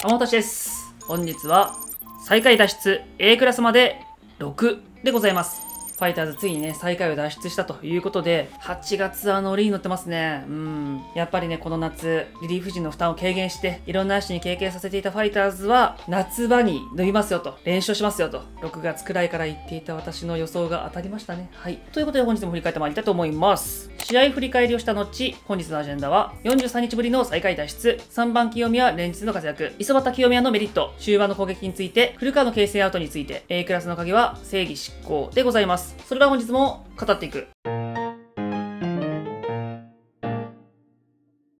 天達です。本日は、最下位脱出 A クラスまで6でございます。ファイターズついにね、最下位を脱出したということで、8月はノリに乗ってますね。うん。やっぱりね、この夏、リリーフ陣の負担を軽減して、いろんな足に経験させていたファイターズは、夏場に伸びますよと、練習しますよと、6月くらいから言っていた私の予想が当たりましたね。はい。ということで本日も振り返ってまいりたいと思います。試合振り返りをした後、本日のアジェンダは、43日ぶりの最下位脱出、3番清宮連日の活躍、磯端清宮のメリット、終盤の攻撃について、古川の形成アウトについて、A クラスの鍵は正義執行でございます。。それでは本日も語っていく。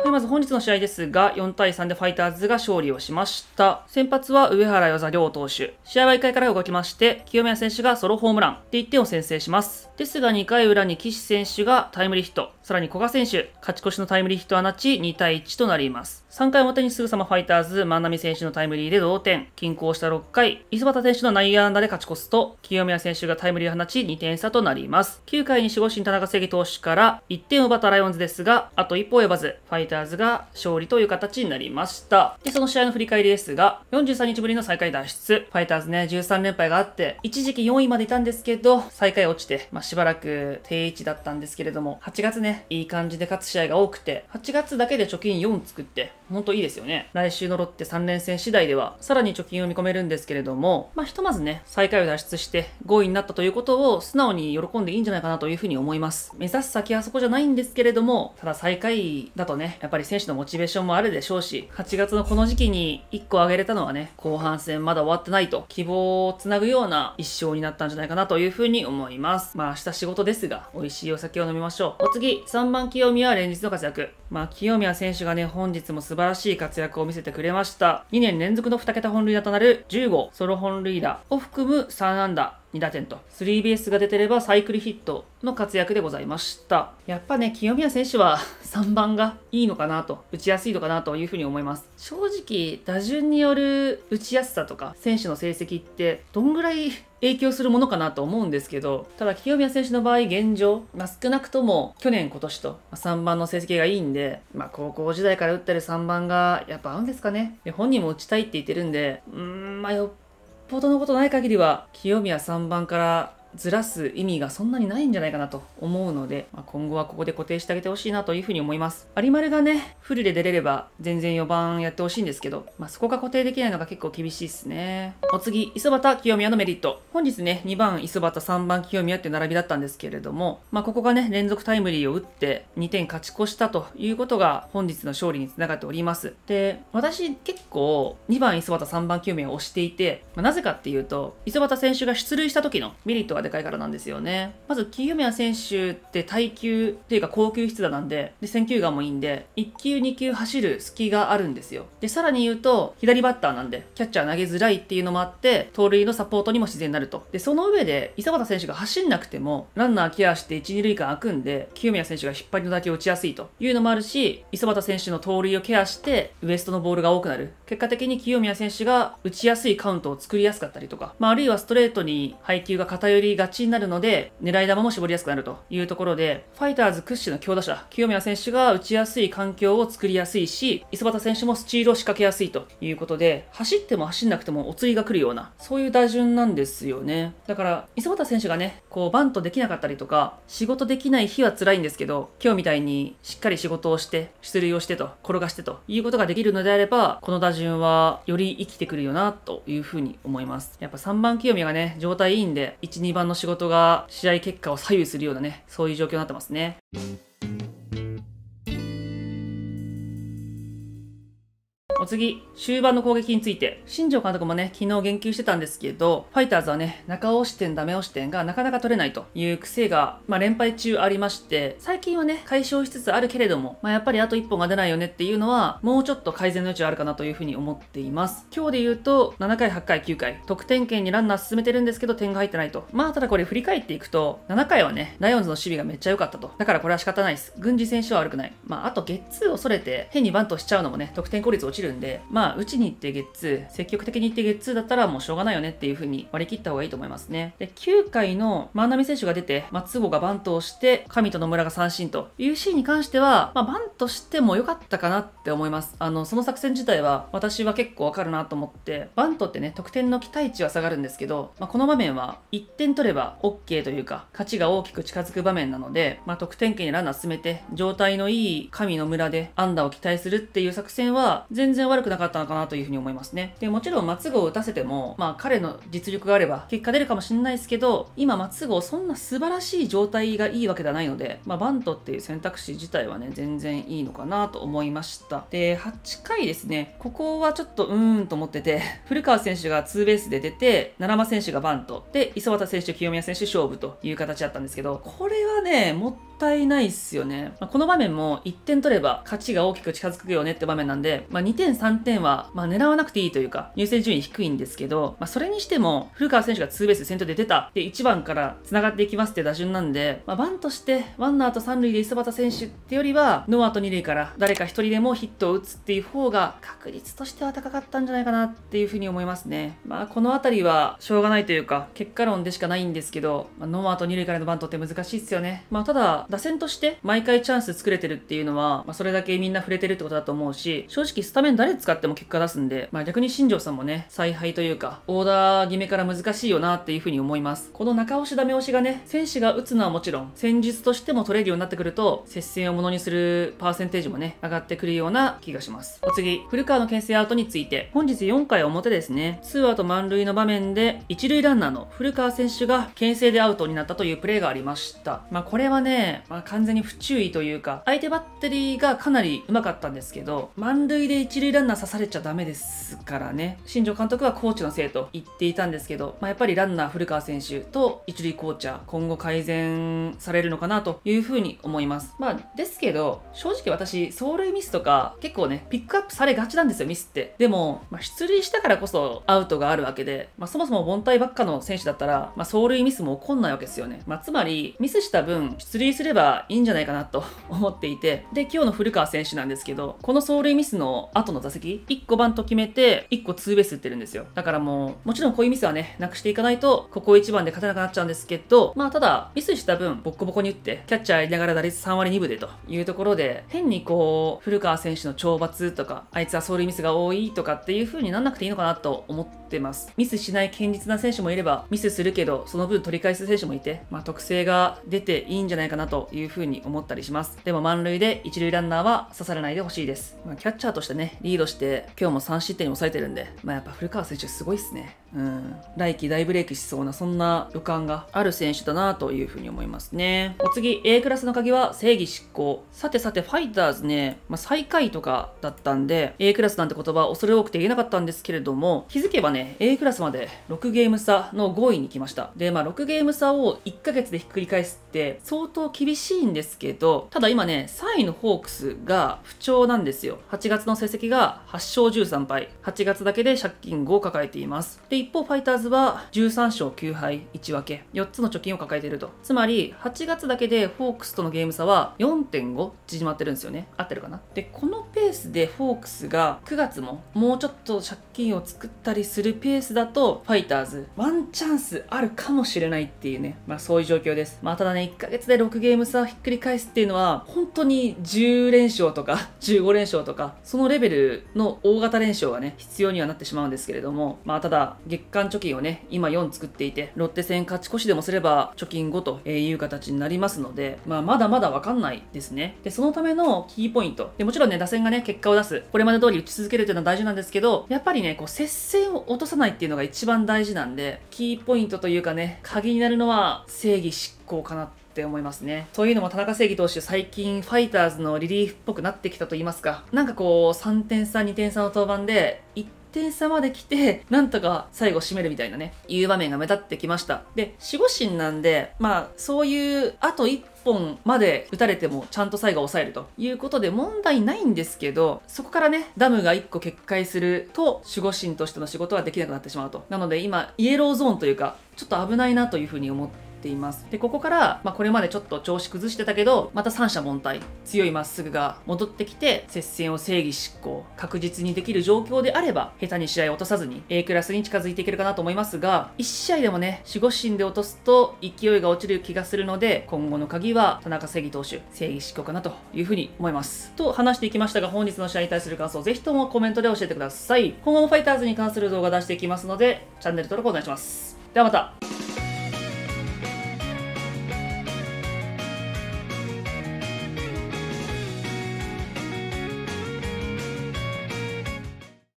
はまず本日の試合ですが、4対3でファイターズが勝利をしました。先発は上原与座両投手。試合は1回から動きまして、清宮選手がソロホームランで1点を先制します。ですが2回裏に岸選手がタイムリーヒット、さらに古賀選手、勝ち越しのタイムリーヒットを放ち2対1となります。3回表にすぐさまファイターズ、万波選手のタイムリーで同点。均衡した6回、磯端選手の内野安打で勝ち越すと、清宮選手がタイムリーを放ち2点差となります。9回に守護神田中正義投手から1点を奪ったライオンズですが、あと一歩及ばず、ファイターーズが勝利という形になりました。で、その試合の振り返りですが、43日ぶりの最下位脱出。ファイターズね、13連敗があって、一時期4位までいたんですけど、最下位落ちて、まあ、しばらく定位置だったんですけれども、8月ね、いい感じで勝つ試合が多くて、8月だけで貯金4作って、ほんといいですよね。来週のロッテ3連戦次第では、さらに貯金を見込めるんですけれども、まあ、ひとまずね、最下位を脱出して5位になったということを素直に喜んでいいんじゃないかなというふうに思います。目指す先はそこじゃないんですけれども、ただ最下位だとね、やっぱり選手のモチベーションもあるでしょうし、8月のこの時期に1個挙げれたのはね、後半戦まだ終わってないと、希望をつなぐような一勝になったんじゃないかなというふうに思います。まあ明日仕事ですが、美味しいお酒を飲みましょう。お次、3番清宮は連日の活躍。まあ清宮選手がね、本日も素晴らしい活躍を見せてくれました。2年連続の2桁本塁打となる1 5ソロ本塁打を含む3安打2打点と、スリーベースが出てればサイクルヒットの活躍でございました。やっぱね、清宮選手は3 番がいいのかなと、打ちやすいのかなというふうに思います。正直、打順による打ちやすさとか、選手の成績って、どんぐらい影響するものかなと思うんですけど、ただ清宮選手の場合現状、まあ、少なくとも去年今年と3番の成績がいいんで、まあ、高校時代から打ってる3番がやっぱ合うんですかね。で本人も打ちたいって言ってるんで、うーん、まあよっぽどのことない限りは、清宮3番からずらす意味がそんなにないんじゃないかなと思うので、まあ、今後はここで固定してあげてほしいなというふうに思います。有丸がね、フルで出れれば全然4番やってほしいんですけど、まあ、そこが固定できないのが結構厳しいですね。お次、磯端清宮のメリット。本日ね、2番磯端、3番清宮って並びだったんですけれども、まあ、ここがね、連続タイムリーを打って2点勝ち越したということが本日の勝利につながっております。で、私結構2番磯端、3番清宮を押していて、まあ、なぜかっていうと、磯端選手が出塁した時のメリットがでかいからなんですよね。まず、清宮選手って耐久っていうか高級筆打なんで、で、選球眼もいいんで、1球2球走る隙があるんですよ。で、さらに言うと、左バッターなんで、キャッチャー投げづらいっていうのもあって、盗塁のサポートにも自然になると。で、その上で、伊佐畑選手が走んなくても、ランナーケアして1、2塁間空くんで、清宮選手が引っ張りの球を落ちやすいというのもあるし、磯畑選手の盗塁をケアして、ウエストのボールが多くなる。結果的に清宮選手が打ちやすいカウントを作りやすかったりとか、まあ、あるいはストレートに配球が偏りりがちになるので、狙い球も絞りやすくなるというところで、ファイターズ屈指の強打者、清宮選手が打ちやすい環境を作りやすいし、磯端選手もスチールを仕掛けやすいということで、走っても走んなくてもお釣りが来るような、そういう打順なんですよね。だから、磯端選手がね、こう、バントできなかったりとか、仕事できない日は辛いんですけど、今日みたいにしっかり仕事をして、出塁をしてと、転がしてということができるのであれば、この打順はより生きてくるよな、というふうに思います。やっぱ3番清宮がね、状態いいんで、1、2番の仕事が試合結果を左右するようなね、そういう状況になってますね。次、終盤の攻撃について、新庄監督もね、昨日言及してたんですけど、ファイターズはね、中押し点、ダメ押し点がなかなか取れないという癖が、まあ、連敗中ありまして、最近はね、解消しつつあるけれども、まあ、やっぱりあと1本が出ないよねっていうのは、もうちょっと改善の余地はあるかなというふうに思っています。今日で言うと、7回、8回、9回、得点圏にランナー進めてるんですけど、点が入ってないと。まあ、ただこれ振り返っていくと、7回はね、ライオンズの守備がめっちゃ良かったと。だからこれは仕方ないです。軍事選手は悪くない。まあ、あとゲッツーを恐れて、変にバントしちゃうのもね、得点効率落ちるんで、で、まあ、うちに行って月2、積極的に行って月2だったらもうしょうがないよねっていう風に割り切った方がいいと思いますね。で、9回の万波選手が出て、松尾がバントをして、神と野村が三振というシーンに関しては、まあ、バントしても良かったかなって思います。あの、その作戦自体は私は結構わかるなと思って、バントってね、得点の期待値は下がるんですけど、まあ、この場面は1点取れば OK というか、勝ちが大きく近づく場面なので、まあ、得点圏にランナー進めて、状態のいい神の村で安打を期待するっていう作戦は、全然然悪くなかったのかなというふうに思いますね。で、もちろん松郷を打たせても、まあ彼の実力があれば結果出るかもしれないですけど、今松郷をそんな素晴らしい状態がいいわけではないので、まあバントっていう選択肢自体はね、全然いいのかなと思いました。で、8回ですね、ここはちょっとうーんと思ってて、古川選手がツーベースで出て、奈良間選手がバント、で、磯畑選手、清宮選手勝負という形だったんですけど、これはね、もっったいないっすよね。まあ、この場面も1点取れば勝ちが大きく近づくよねって場面なんで、まあ、2点3点は、ま狙わなくていいというか、優先順位低いんですけど、まあ、それにしても、古川選手がツーベース先頭で出た、で、1番から繋がっていきますって打順なんで、まあ、バンとして、ワンアウト3塁で磯端選手ってよりは、ノーアウト2塁から誰か1人でもヒットを打つっていう方が、確率としては高かったんじゃないかなっていうふうに思いますね。まあ、この辺りは、しょうがないというか、結果論でしかないんですけど、まあ、ノーアウト2塁からのバントって難しいっすよね。まあ、ただ、打線として毎回チャンス作れてるっていうのは、まあ、それだけみんな触れてるってことだと思うし、正直スタメン誰使っても結果出すんで、まあ、逆に新庄さんもね、采配というか、オーダー決めから難しいよなっていうふうに思います。この中押しダメ押しがね、選手が打つのはもちろん、戦術としても取れるようになってくると、接戦をものにするパーセンテージもね、上がってくるような気がします。お次、古川の牽制アウトについて、本日4回表ですね、2アウト満塁の場面で、一塁ランナーの古川選手が牽制でアウトになったというプレーがありました。まあ、これはね、まあ、完全に不注意というか、相手バッテリーがかなりうまかったんですけど、満塁で一塁ランナー刺されちゃダメですからね、新庄監督はコーチのせいと言っていたんですけど、まあ、やっぱりランナー古川選手と一塁コーチャー、今後改善されるのかなというふうに思います。まあ、ですけど、正直私、走塁ミスとか、結構ね、ピックアップされがちなんですよ、ミスって。でも、まあ、出塁したからこそアウトがあるわけで、まあ、そもそも凡退ばっかの選手だったら、まあ、走塁ミスも起こんないわけですよね。まあ、つまり、ミスした分、出塁するればいいんじゃないかなと 思っていて、で、今日の古川選手なんですけど、この走塁ミスの後の座席、1個バント決めて、1個ツーベース打ってるんですよ。だからもう、もちろんこういうミスはね、なくしていかないと、ここ1番で勝てなくなっちゃうんですけど、まあただ、ミスした分、ボッコボコに打って、キャッチャーやりながら打率3割2分でというところで、変にこう、古川選手の懲罰とか、あいつは走塁ミスが多いとかっていう風になんなくていいのかなと思ってます。ミスしない堅実な選手もいれば、ミスするけど、その分取り返す選手もいて、まあ特性が出ていいんじゃないかなとというふうに思ったりします。でも満塁で一塁ランナーは刺されないでほしいです。まあ、キャッチャーとしてね、リードして今日も3失点に抑えてるんで、まあ、やっぱ古川選手すごいっすね。うん。来季大ブレイクしそうな、そんな予感がある選手だなというふうに思いますね。お次、A クラスの鍵は正義執行。さてさて、ファイターズね、まあ、最下位とかだったんで、A クラスなんて言葉恐れ多くて言えなかったんですけれども、気づけばね、A クラスまで6ゲーム差の5位に来ました。で、まあ6ゲーム差を1ヶ月でひっくり返すって、相当厳厳しいんですけど、ただ今ね、3位のホークスが不調なんですよ。8月の成績が8勝13敗。8月だけで借金5を抱えています。で、一方、ファイターズは13勝9敗1分け。4つの貯金を抱えていると。つまり、8月だけでホークスとのゲーム差は4.5縮まってるんですよね。合ってるかなで、このペースでホークスが9月ももうちょっと借金を作ったりするペースだと、ファイターズ、ワンチャンスあるかもしれないっていうね、まあそういう状況です。まあただね、1ヶ月で6ゲームム差をひっくり返すっていうのは、本当に10連勝とか15 連勝とか、そのレベルの大型連勝がね、必要にはなってしまうんですけれども、まあただ、月間貯金をね、今4作っていて、ロッテ戦勝ち越しでもすれば貯金5という形になりますので、まあまだまだわかんないですね。で、そのためのキーポイント。で、もちろんね、打線がね、結果を出す。これまで通り打ち続けるっていうのは大事なんですけど、やっぱりね、こう、接戦を落とさないっていうのが一番大事なんで、キーポイントというかね、鍵になるのは正義執行かなってって思いますね。というのも田中正義投手、最近ファイターズのリリーフっぽくなってきたと言いますか、なんかこう、3点差、2点差の登板で、1点差まで来て、なんとか最後締めるみたいなね、いう場面が目立ってきました。で、守護神なんで、まあ、そういう、あと1本まで打たれてもちゃんと最後抑えるということで問題ないんですけど、そこからね、ダムが1個決壊すると、守護神としての仕事はできなくなってしまうと。なので今、イエローゾーンというか、ちょっと危ないなというふうに思って、っていますでここから、まあ、これまでちょっと調子崩してたけどまた三者凡退強いまっすぐが戻ってきて接戦を正義執行確実にできる状況であれば下手に試合を落とさずに A クラスに近づいていけるかなと思いますが1試合でもね守護神で落とすと勢いが落ちる気がするので今後の鍵は田中正義投手正義執行かなというふうに思いますと話していきましたが本日の試合に対する感想ぜひともコメントで教えてください今後もファイターズに関する動画出していきますのでチャンネル登録お願いしますではまた